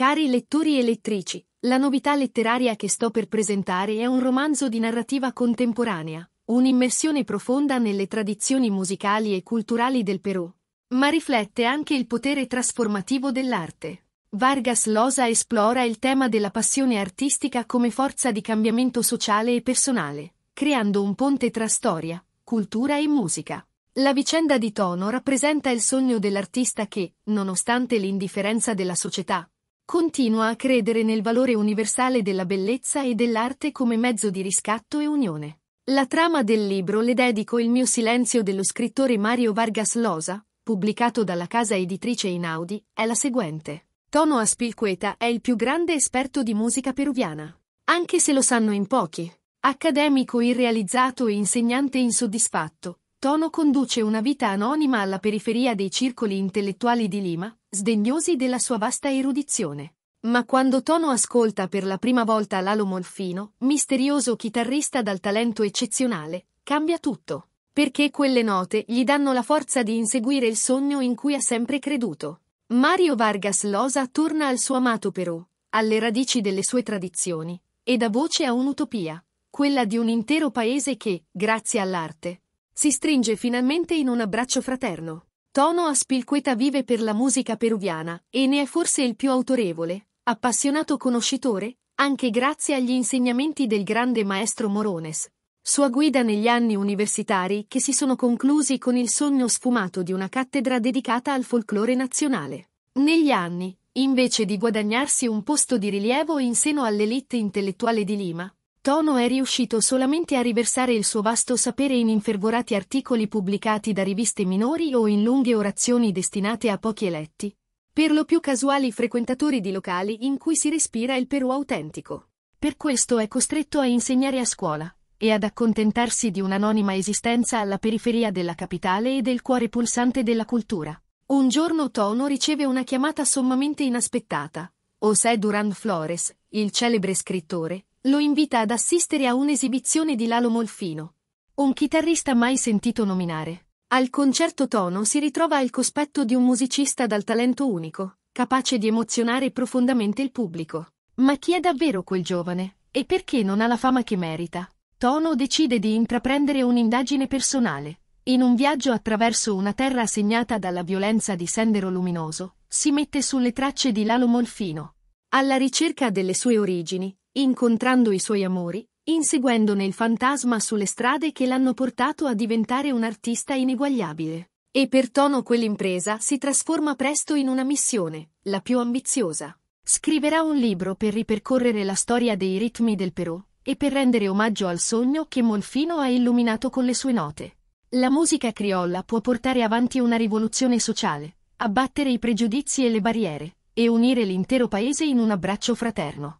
Cari lettori e lettrici, la novità letteraria che sto per presentare è un romanzo di narrativa contemporanea, un'immersione profonda nelle tradizioni musicali e culturali del Perù, ma riflette anche il potere trasformativo dell'arte. Vargas Losa esplora il tema della passione artistica come forza di cambiamento sociale e personale, creando un ponte tra storia, cultura e musica. La vicenda di Tono rappresenta il sogno dell'artista che, nonostante l'indifferenza della società, Continua a credere nel valore universale della bellezza e dell'arte come mezzo di riscatto e unione. La trama del libro le dedico Il mio silenzio dello scrittore Mario Vargas Losa, pubblicato dalla casa editrice Inaudi, è la seguente. Tono Aspilqueta è il più grande esperto di musica peruviana. Anche se lo sanno in pochi. Accademico irrealizzato e insegnante insoddisfatto, Tono conduce una vita anonima alla periferia dei circoli intellettuali di Lima, sdegnosi della sua vasta erudizione. Ma quando Tono ascolta per la prima volta Lalo Molfino, misterioso chitarrista dal talento eccezionale, cambia tutto. Perché quelle note gli danno la forza di inseguire il sogno in cui ha sempre creduto. Mario Vargas Losa torna al suo amato Perù, alle radici delle sue tradizioni, e dà voce a un'utopia, quella di un intero paese che, grazie all'arte, si stringe finalmente in un abbraccio fraterno. Tono Aspilqueta vive per la musica peruviana e ne è forse il più autorevole, appassionato conoscitore, anche grazie agli insegnamenti del grande maestro Morones, sua guida negli anni universitari che si sono conclusi con il sogno sfumato di una cattedra dedicata al folklore nazionale. Negli anni, invece di guadagnarsi un posto di rilievo in seno all'elite intellettuale di Lima, Tono è riuscito solamente a riversare il suo vasto sapere in infervorati articoli pubblicati da riviste minori o in lunghe orazioni destinate a pochi eletti, per lo più casuali frequentatori di locali in cui si respira il Perù autentico. Per questo è costretto a insegnare a scuola e ad accontentarsi di un'anonima esistenza alla periferia della capitale e del cuore pulsante della cultura. Un giorno Tono riceve una chiamata sommamente inaspettata. José Durán Flores, il celebre scrittore, lo invita ad assistere a un'esibizione di Lalo Molfino, un chitarrista mai sentito nominare. Al concerto tono si ritrova al cospetto di un musicista dal talento unico, capace di emozionare profondamente il pubblico. Ma chi è davvero quel giovane? E perché non ha la fama che merita? Tono decide di intraprendere un'indagine personale. In un viaggio attraverso una terra segnata dalla violenza di Sendero Luminoso, si mette sulle tracce di Lalo Molfino. Alla ricerca delle sue origini, incontrando i suoi amori, inseguendone il fantasma sulle strade che l'hanno portato a diventare un artista ineguagliabile. E per tono quell'impresa si trasforma presto in una missione, la più ambiziosa. Scriverà un libro per ripercorrere la storia dei ritmi del Perù e per rendere omaggio al sogno che Monfino ha illuminato con le sue note. La musica criolla può portare avanti una rivoluzione sociale, abbattere i pregiudizi e le barriere, e unire l'intero paese in un abbraccio fraterno.